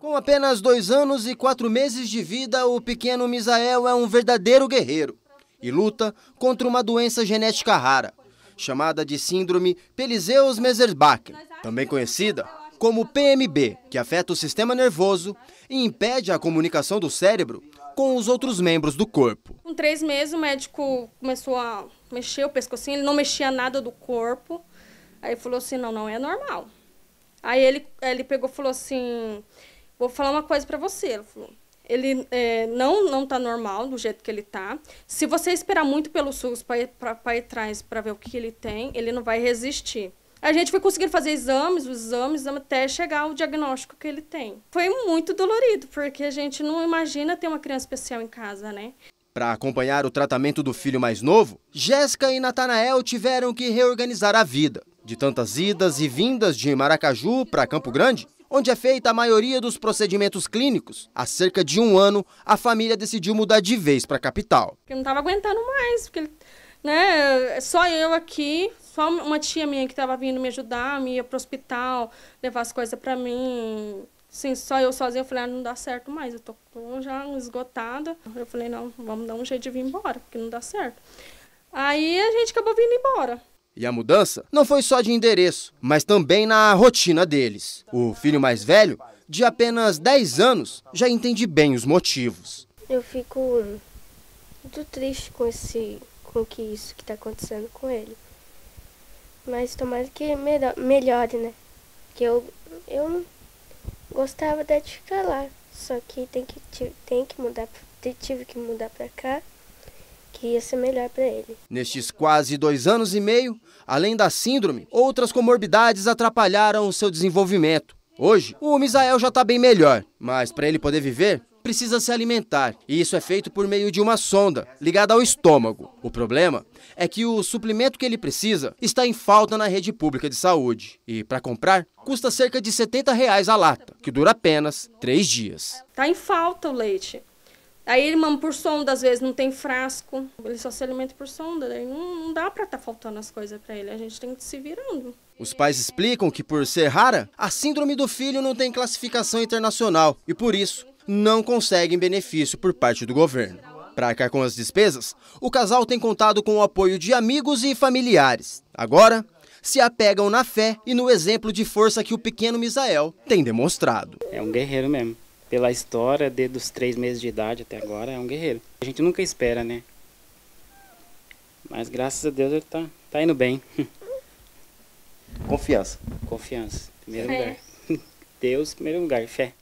Com apenas dois anos e quatro meses de vida, o pequeno Misael é um verdadeiro guerreiro e luta contra uma doença genética rara, chamada de síndrome peliseus meserbacher também conhecida como PMB, que afeta o sistema nervoso e impede a comunicação do cérebro com os outros membros do corpo. Com três meses, o médico começou a mexer o pescocinho, ele não mexia nada do corpo. Aí falou assim: não, não é normal. Aí ele, ele pegou e falou assim: vou falar uma coisa para você. Ela falou, ele é, não não tá normal do jeito que ele tá. Se você esperar muito pelo SUS para ir para atrás para ver o que ele tem, ele não vai resistir. A gente foi conseguindo fazer exames, os exames, até chegar ao diagnóstico que ele tem. Foi muito dolorido, porque a gente não imagina ter uma criança especial em casa, né? Para acompanhar o tratamento do filho mais novo, Jéssica e Natanael tiveram que reorganizar a vida. De tantas idas e vindas de Maracaju para Campo Grande, onde é feita a maioria dos procedimentos clínicos, há cerca de um ano, a família decidiu mudar de vez para a capital. Eu não estava aguentando mais, porque né, só eu aqui, só uma tia minha que estava vindo me ajudar, me ia para o hospital, levar as coisas para mim. Sim, só eu sozinha, eu falei, ah, não dá certo mais, eu tô, tô já esgotada. Eu falei, não, vamos dar um jeito de vir embora, porque não dá certo. Aí a gente acabou vindo embora. E a mudança não foi só de endereço, mas também na rotina deles. O filho mais velho, de apenas 10 anos, já entende bem os motivos. Eu fico muito triste com esse com que isso que está acontecendo com ele. Mas tomara que melhore, né? Porque eu, eu gostava de ficar lá. Só que tem que, tem que mudar, tive que mudar pra cá que ia ser melhor para ele. Nestes quase dois anos e meio, além da síndrome, outras comorbidades atrapalharam o seu desenvolvimento. Hoje, o Misael já está bem melhor, mas para ele poder viver, precisa se alimentar. E isso é feito por meio de uma sonda ligada ao estômago. O problema é que o suplemento que ele precisa está em falta na rede pública de saúde. E para comprar, custa cerca de 70 reais a lata, que dura apenas três dias. Está em falta o leite. Aí ele manda por sonda, às vezes não tem frasco. Ele só se alimenta por sonda, daí não, não dá para estar tá faltando as coisas para ele. A gente tem que se virando. Os pais explicam que, por ser rara, a síndrome do filho não tem classificação internacional e, por isso, não conseguem benefício por parte do governo. Para arcar com as despesas, o casal tem contado com o apoio de amigos e familiares. Agora, se apegam na fé e no exemplo de força que o pequeno Misael tem demonstrado. É um guerreiro mesmo pela história, desde os três meses de idade até agora, é um guerreiro. A gente nunca espera, né? Mas graças a Deus ele tá, tá indo bem. Confiança. Confiança. Primeiro lugar. Deus, primeiro lugar, fé.